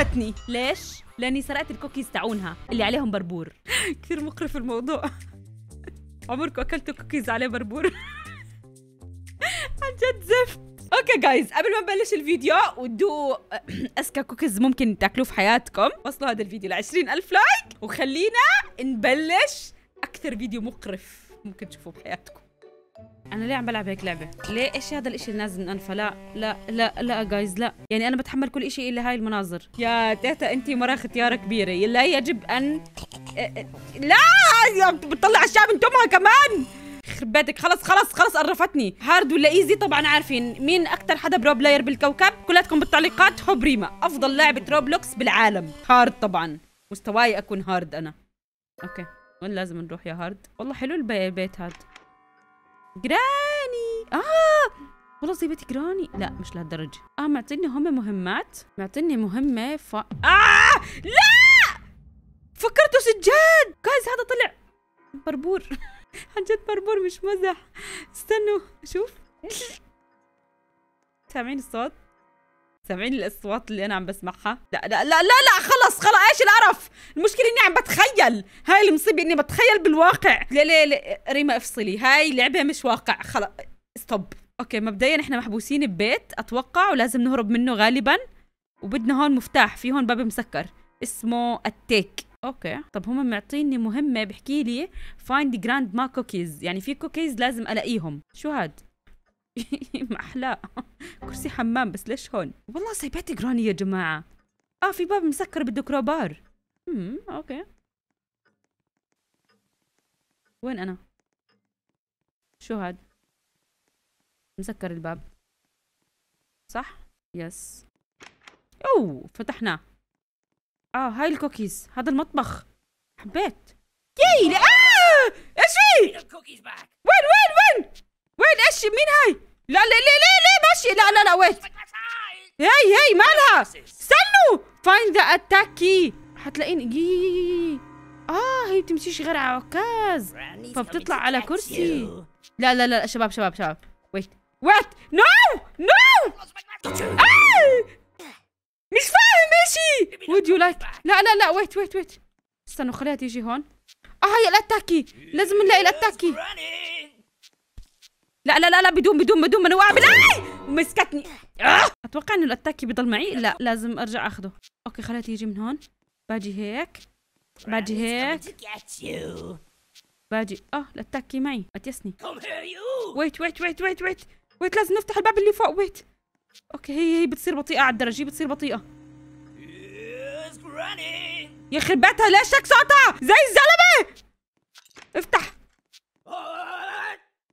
ابنتني ليش؟ لاني سرقت الكوكيز تاعونها اللي عليهم بربور كثير مقرف الموضوع عمركم اكلتوا كوكيز عليه بربور عن جد زفت اوكي جايز قبل ما نبلش الفيديو ودو اسكى كوكيز ممكن تاكلوه في حياتكم وصلوا هذا الفيديو ل 20000 لايك وخلينا نبلش اكثر فيديو مقرف ممكن تشوفوه بحياتكم انا ليه عم بلعب هيك لعبه ليه ايش هذا الاشي نازل من انفه لا لا لا لا جايز لا يعني انا بتحمل كل اشي الا هاي المناظر يا تيتا انت مرا ختياره كبيره لا يجب ان لا بتطلع الشعب انتمها كمان خربتك خلص خلص خلص قرفتني هارد ولا ايزي طبعا عارفين مين اكثر حدا برو بلاير بالكوكب كلاتكم بالتعليقات هوب ريما افضل لعبه روبلوكس بالعالم هارد طبعا مستواي اكون هارد انا اوكي وين لازم نروح يا هارد والله حلو البيت هذا جراني آه والله صيبتي جراني لا مش لهالدرجة اه معطيني هم مهمات معطيني مهمة ف آه لا فكرته سجاد جايز هذا طلع بربور عن جد بربور مش مزح استنوا شوف سامعين الصوت سامعين الاصوات اللي انا عم بسمعها لا لا لا لا, لا خلص خلص ايش القرف المشكله اني عم بتخيل هاي المصيبه اني بتخيل بالواقع لا لا لا ريما افصلي هاي لعبه مش واقع خلص ستوب اوكي مبدئيا احنا محبوسين ببيت اتوقع ولازم نهرب منه غالبا وبدنا هون مفتاح في هون باب مسكر اسمه التيك اوكي طب هم معطيني مهمه بحكي لي فايند جراند ما كوكيز يعني في كوكيز لازم الاقيهم شو هاد ما احلى كرسي حمام بس ليش هون والله سايباتي جراني يا جماعه اه في باب مسكر بده كروبار امم اوكي وين انا شو هاد مسكر الباب صح يس اوه فتحنا اه هاي الكوكيز هذا المطبخ حبيت ياي آه! ايش في وين وين وين مين ايش مين هاي لا لا لا لا لا ماشي لا لا لا ويت هي هي مالها استنوا فايند ذا اتاك كي اه هي بتمشيش غير على عكاز فبتطلع على كرسي لا لا لا شباب شباب شباب ويت وات نو نو مش فاهم اشي ود يو لايك لا لا لا ويت ويت ويت استنوا خليها تيجي هون اه هي الاتاكي لازم نلاقي الاتاكي لا لا لا لا بدون بدون بدون ما انا مسكتني آه! اتوقع انه الاتاك بيضل معي لا لازم ارجع اخذه اوكي خليته يجي من هون باجي هيك باجي هيك باجي اه الاتاكي معي اتيسني ويت ويت ويت ويت ويت ويت لازم نفتح الباب اللي فوق ويت اوكي هي هي بتصير بطيئه على الدرج هي بتصير بطيئه يخرب بيتها ليش هيك صوتها زي الزلمه افتح آه!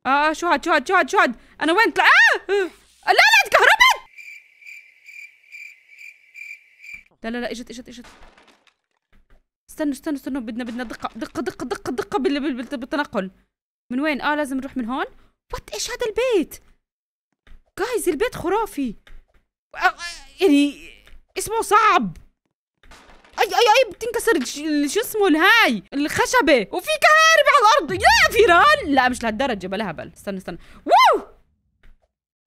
آه،, اه شو شو هاد هاد شو هاد شو هاد انا وين طلع آه! آه. لا لا تكهربت لا لا لا اجت اجت اجت استنوا استنوا استنوا بدنا بدنا دقه دقه دقه دقه دقه بالتنقل من وين اه لازم نروح من هون وات ايش هذا البيت جايز البيت خرافي آه، يعني اسمه صعب اي اي اي بتنكسر شو اسمه الهاي الخشبه وفي كهرباء على الارض يا فيران لا مش لهالدرجه بلا هبل استنى استنى واو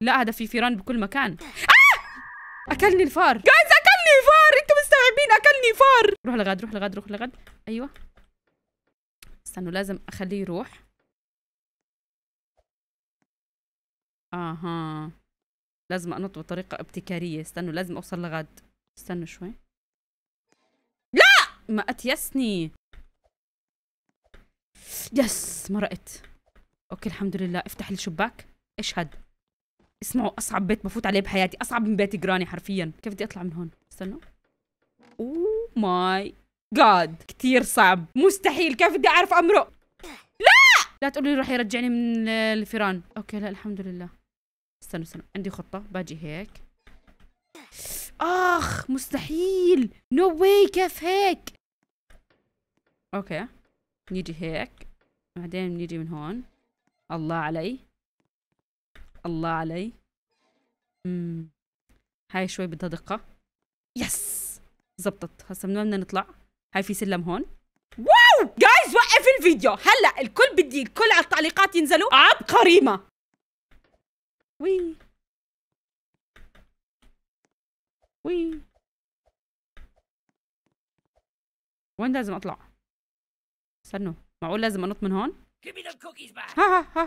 لا هذا في فيران بكل مكان آه! اكلني الفار جايز اكلني فار انتوا مستوعبين اكلني فار روح لغد روح لغد روح لغد ايوه استنوا لازم اخليه يروح اها لازم انط بطريقه ابتكاريه استنوا لازم اوصل لغد استنوا شوي ما اتيسني يس مرقت اوكي الحمد لله افتح الشباك ايش هاد اسمعوا اصعب بيت بفوت عليه بحياتي اصعب من بيت جراني حرفيا كيف بدي اطلع من هون استنوا اوه ماي جاد كثير صعب مستحيل كيف بدي اعرف امرق لا لا تقولوا لي راح يرجعني من الفيران اوكي لا الحمد لله استنوا استنوا عندي خطه باجي هيك اخ مستحيل نو no واي كيف هيك اوكي نيجي هيك بعدين نيجي من هون الله علي الله علي امم هاي شوي بدها دقة يس زبطت هسا من وين بدنا نطلع هاي في سلم هون واو جايز وقف الفيديو هلا الكل بدي الكل على التعليقات ينزلوا عبقري ما وي وي وين لازم اطلع استنوا معقول لازم انط من هون ها ها ها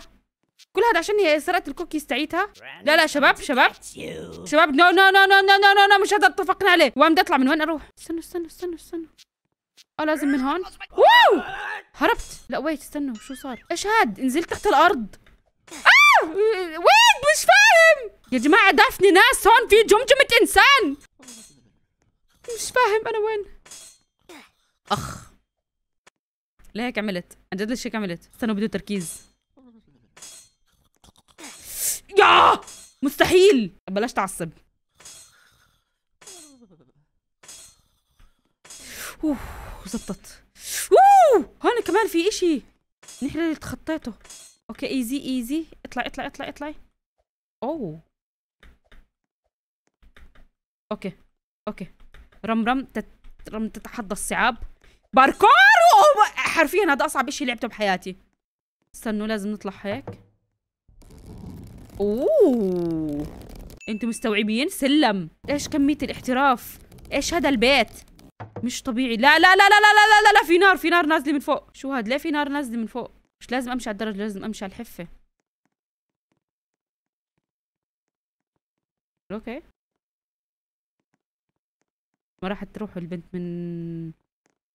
كل هذا عشان هي سرقت الكوكيز تاعيتها لا لا شباب شباب شباب نو نو نو نو نو نو نو مش هذا اتفقنا عليه وين بدي اطلع من وين اروح استنوا استنوا استنوا استنوا اه لازم من هون واو هربت لا ويت استنوا شو صار ايش هاد نزلت تحت الارض آه! وين مش فاهم يا جماعه دفني ناس هون في جمجمه انسان مش فاهم انا وين اخ هيك عملت عن جد ليش هيك عملت استنوا بده تركيز يا مستحيل بلشت اعصب اوه زبطت اوه هون كمان في اشي نحن اللي تخطيته اوكي ايزي ايزي اطلع اطلع اطلع اطلع اوه اوكي اوكي رم رم تت... رم تتحدى الصعاب باركور حرفيا هذا اصعب شيء لعبته بحياتي استنوا لازم نطلع هيك اوه انتم مستوعبين سلم ايش كميه الاحتراف ايش هذا البيت مش طبيعي لا لا لا لا لا لا لا, لا في نار في نار نازله من فوق شو هاد ليه في نار نازله من فوق مش لازم امشي على الدرج لازم امشي على الحفه اوكي ما راح تروح البنت من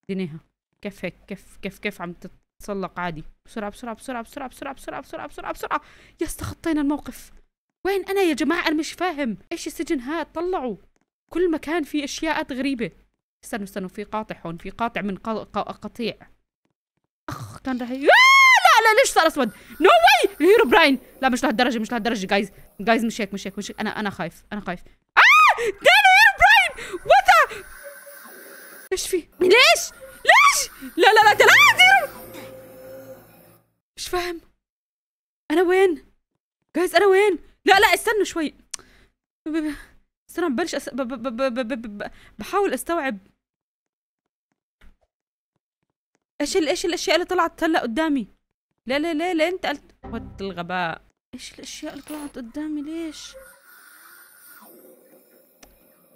دينيها كيف هيك كيف كيف كيف عم تتسلق عادي بسرعة بسرعة بسرعة بسرعة بسرعة بسرعة بسرعة بسرعة بسرعة يا استخطينا الموقف وين أنا يا جماعة أنا مش فاهم إيش السجن هاد طلعوا كل مكان في أشياء غريبة استنوا استنوا في قاطع هون في قاطع من قطيع أخ كان راح لا لا ليش صار اسود؟ نو واي الهيرو براين لا مش لهالدرجه مش لهالدرجه جايز جايز مش هيك مش هيك مش هيك انا انا خايف انا خايف آه! دانو هيرو براين وات ايش في؟ ليش؟ ليش؟ لا لا لا لا مش فاهم انا وين؟ جايز انا وين؟ لا لا استنوا شوي استنى ببلش أس... ب... ب... ب... ب... بحاول استوعب ايش ايش الاشياء اللي طلعت هلا قدامي؟ لا لا لا لا انت قلت وات الغباء ايش الاشياء اللي طلعت قدامي ليش؟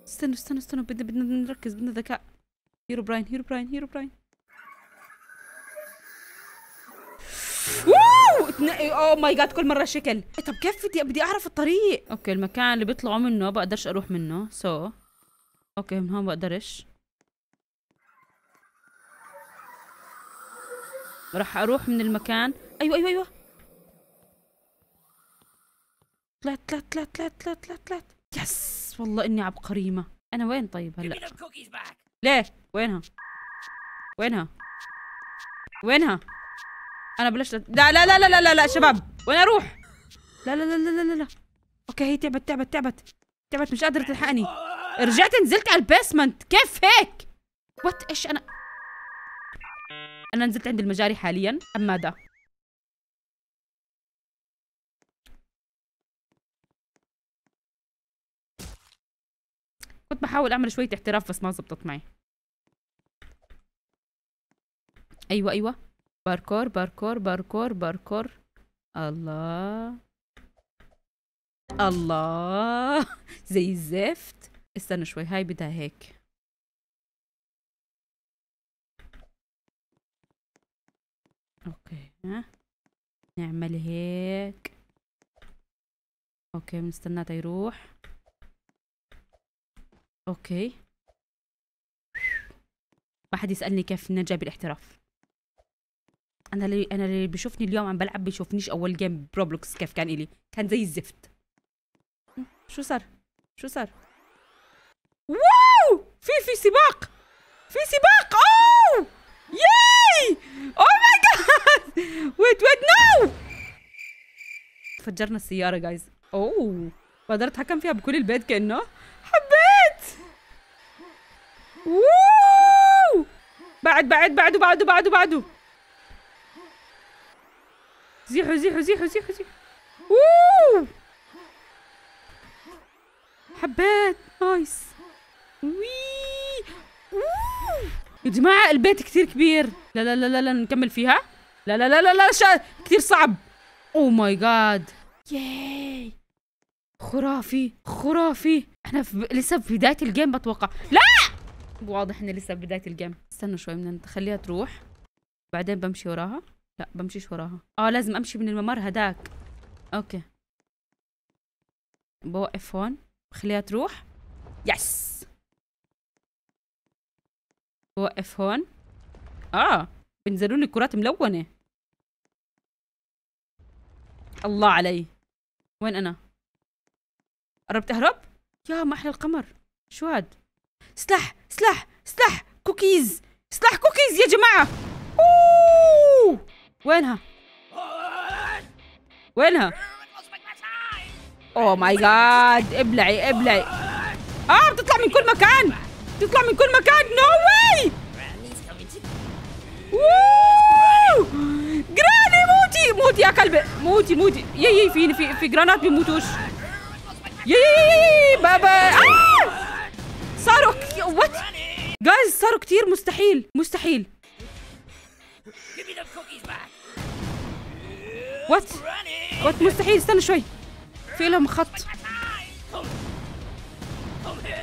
استنوا استنوا استنوا بدنا بدنا نركز بدنا ذكاء هيرو براين هيرو براين هيرو براين اوه ماي جاد كل مره شكل إيه، طب كيف بدي اعرف الطريق اوكي المكان اللي بيطلعوا منه بقدرش اروح منه سو so. اوكي من هون بقدرش راح اروح من المكان ايوه ايوه ايوه طلعت طلعت طلعت طلعت طلعت طلعت طلعت يس والله اني عبقريمه انا وين طيب هلا ليه وينها وينها وينها انا بلشت لا لا لا لا لا لا شباب وين اروح لا لا لا لا لا لا اوكي هي تعبت تعبت تعبت تعبت مش قادره تلحقني رجعت نزلت على البيسمنت كيف هيك وات ايش انا انا نزلت عند المجاري حاليا ام ماذا كنت بحاول اعمل شويه احتراف بس ما زبطت معي ايوه ايوه باركور باركور باركور باركور الله الله زي الزفت استنى شوي هاي بدها هيك اوكي ها نعمل هيك اوكي بنستناه تيروح اوكي ما حد يسالني كيف نجا بالاحتراف انا اللي انا اللي بيشوفني اليوم عم بلعب بيشوفنيش اول جيم بروبلوكس كيف كان الي كان زي الزفت شو صار شو صار واو في في سباق في سباق اوه ياي او ماي جاد ويت ويت نو فجرنا السياره جايز اوه بقدر اتحكم فيها بكل البيت كانه حبيت واو بعد بعد بعده بعده بعده بعده زيحوا زيحوا زيحوا زيحوا زيحوا اوه حبات نايس وي اوه يا جماعة البيت كثير كبير لا لا لا لا, لا نكمل فيها لا لا لا لا لا شا... كثير صعب اوه ماي جاد ياي خرافي خرافي احنا في... لسه في بداية الجيم بتوقع لا واضح ان لسه بداية الجيم استنوا شوي بدنا نخليها تروح بعدين بمشي وراها لا بمشيش وراها اه لازم امشي من الممر هداك اوكي بوقف هون بخليها تروح يس بوقف هون اه بنزلوا لي كرات ملونه الله علي وين انا قربت اهرب يا ما احلى القمر شو هاد سلاح سلاح سلاح كوكيز سلاح كوكيز يا جماعه اوه وينها وينها اوه ماي جاد ابلعي ابلعي اه بتطلع من كل مكان بتطلع من كل مكان نو واي جراني موتي موتي يا كلب موتي موتي يي يي في في في جرانات بيموتوش يي يي بابا آه! صاروا وات جايز صاروا كتير مستحيل مستحيل وات وات مستحيل استنى شوي في لهم خط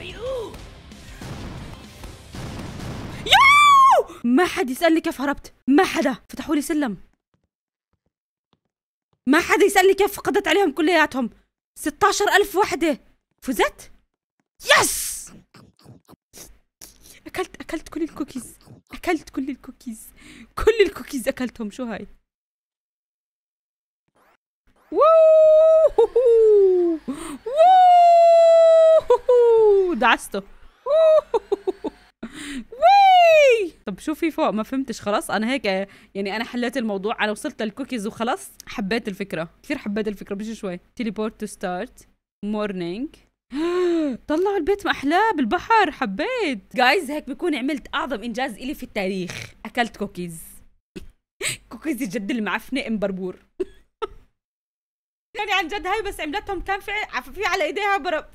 يو ما حد يسألني كيف هربت ما حدا فتحوا لي سلم ما حدا يسألني كيف قضيت عليهم كلياتهم 16000 وحدة فزت يس أكلت أكلت كل الكوكيز اكلت كل الكوكيز كل الكوكيز اكلتهم شو هاي ووو دعسته وي طب شو في فوق ما فهمتش خلاص انا هيك يعني انا حليت الموضوع انا وصلت للكوكيز وخلص حبيت الفكره كثير حبيت الفكره بيجي شوي تيليبورت تو ستارت مورنينج طلعوا البيت ما احلاه بالبحر حبيت جايز هيك بكون عملت اعظم انجاز الي في التاريخ اكلت كوكيز كوكيز جد المعفنه ام بربور يعني عن جد هاي بس عملتهم كان في في على ايديها برب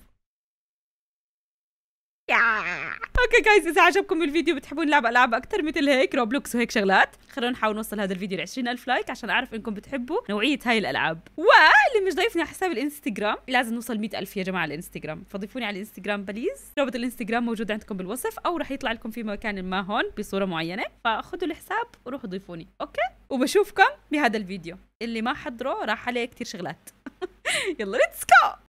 اوكي جايز اذا عجبكم الفيديو بتحبوا نلعب العاب اكثر مثل هيك روبلوكس وهيك شغلات خلونا نحاول نوصل هذا الفيديو ل 20000 لايك عشان اعرف انكم بتحبوا نوعيه هاي الالعاب واللي مش ضايفني على حساب الانستغرام لازم نوصل 100000 يا جماعه على الانستغرام فضيفوني على الانستغرام بليز رابط الانستغرام موجود عندكم بالوصف او رح يطلع لكم في مكان ما هون بصوره معينه فخذوا الحساب وروحوا ضيفوني اوكي وبشوفكم بهذا الفيديو اللي ما حضره راح عليه كثير شغلات يلا ليتس جو